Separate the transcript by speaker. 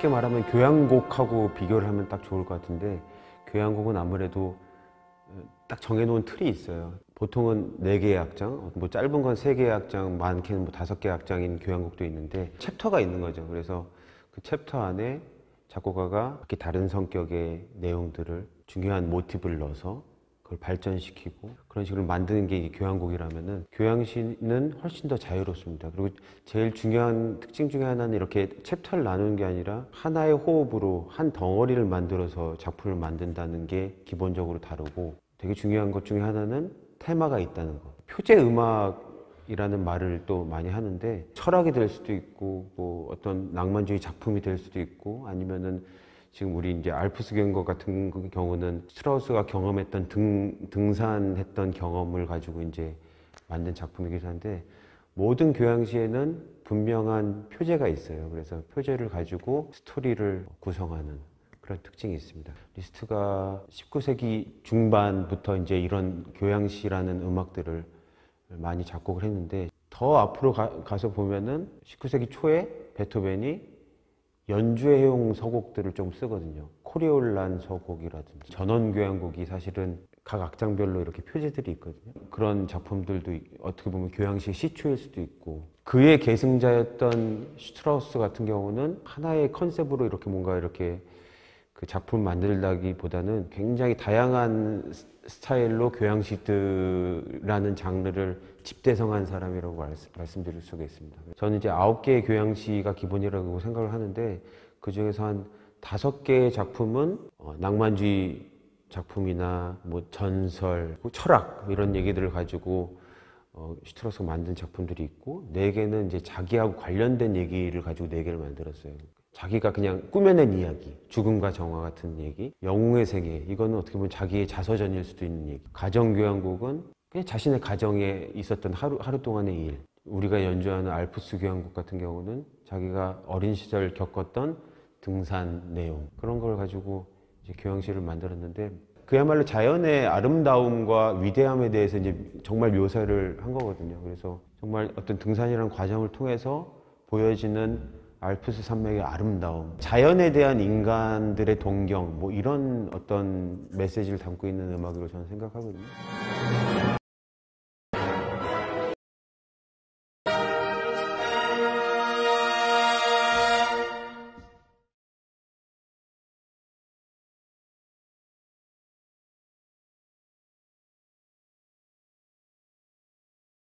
Speaker 1: 쉽게 말하면 교향곡하고 비교를 하면 딱 좋을 것 같은데 교향곡은 아무래도 어, 딱 정해놓은 틀이 있어요. 보통은 네개의 악장, 뭐 짧은 건 세개의 악장, 많게는 뭐 다섯 개의 악장인 교향곡도 있는데 챕터가 있는 거죠. 그래서 그 챕터 안에 작곡가가 이렇게 다른 성격의 내용들을 중요한 모티브를 넣어서 그걸 발전시키고 그런 식으로 만드는 게 교향곡이라면은 교향시는 훨씬 더 자유롭습니다. 그리고 제일 중요한 특징 중에 하나는 이렇게 챕터를 나누는 게 아니라 하나의 호흡으로 한 덩어리를 만들어서 작품을 만든다는 게 기본적으로 다르고 되게 중요한 것 중에 하나는 테마가 있다는 거. 표제 음악 이라는 말을 또 많이 하는데 철학이 될 수도 있고 뭐 어떤 낭만주의 작품이 될 수도 있고 아니면은 지금 우리 이제 알프스 경거 같은 경우는 스트라우스가 경험했던 등, 등산했던 경험을 가지고 이제 만든 작품이기도 한데 모든 교양시에는 분명한 표제가 있어요. 그래서 표제를 가지고 스토리를 구성하는 그런 특징이 있습니다. 리스트가 19세기 중반부터 이제 이런 교양시라는 음악들을 많이 작곡을 했는데 더 앞으로 가, 서 보면은 19세기 초에 베토벤이 연주해용 서곡들을 좀 쓰거든요. 코리올란 서곡이라든지 전원교향곡이 사실은 각 악장별로 이렇게 표제들이 있거든요. 그런 작품들도 어떻게 보면 교향식 시초일 수도 있고 그의 계승자였던 슈트라우스 같은 경우는 하나의 컨셉으로 이렇게 뭔가 이렇게 그 작품 만들다기보다는 굉장히 다양한 스타일로 교양시라는 장르를 집대성한 사람이라고 말씀, 드릴 수가 있습니다. 저는 이제 아홉 개의 교양시가 기본이라고 생각을 하는데 그 중에서 한 다섯 개의 작품은 어, 낭만주의 작품이나 뭐 전설, 철학 이런 얘기들을 가지고 어, 슈트라우스가 만든 작품들이 있고 네 개는 이제 자기하고 관련된 얘기를 가지고 네 개를 만들었어요. 자기가 그냥 꾸며낸 이야기, 죽음과 정화 같은 얘기, 영웅의 세계 이거는 어떻게 보면 자기의 자서전일 수도 있는 얘기. 가정교향곡은 그냥 자신의 가정에 있었던 하루 하루 동안의 일. 우리가 연주하는 알프스 교향곡 같은 경우는 자기가 어린 시절 겪었던 등산 내용 그런 걸 가지고 이제 교향시를 만들었는데 그야말로 자연의 아름다움과 위대함에 대해서 이제 정말 묘사를 한 거거든요. 그래서 정말 어떤 등산이라는 과정을 통해서 보여지는 알프스 산맥의 아름다움, 자연에 대한 인간들의 동경, 뭐 이런 어떤 메시지를 담고 있는 음악으로 저는 생각하거든요.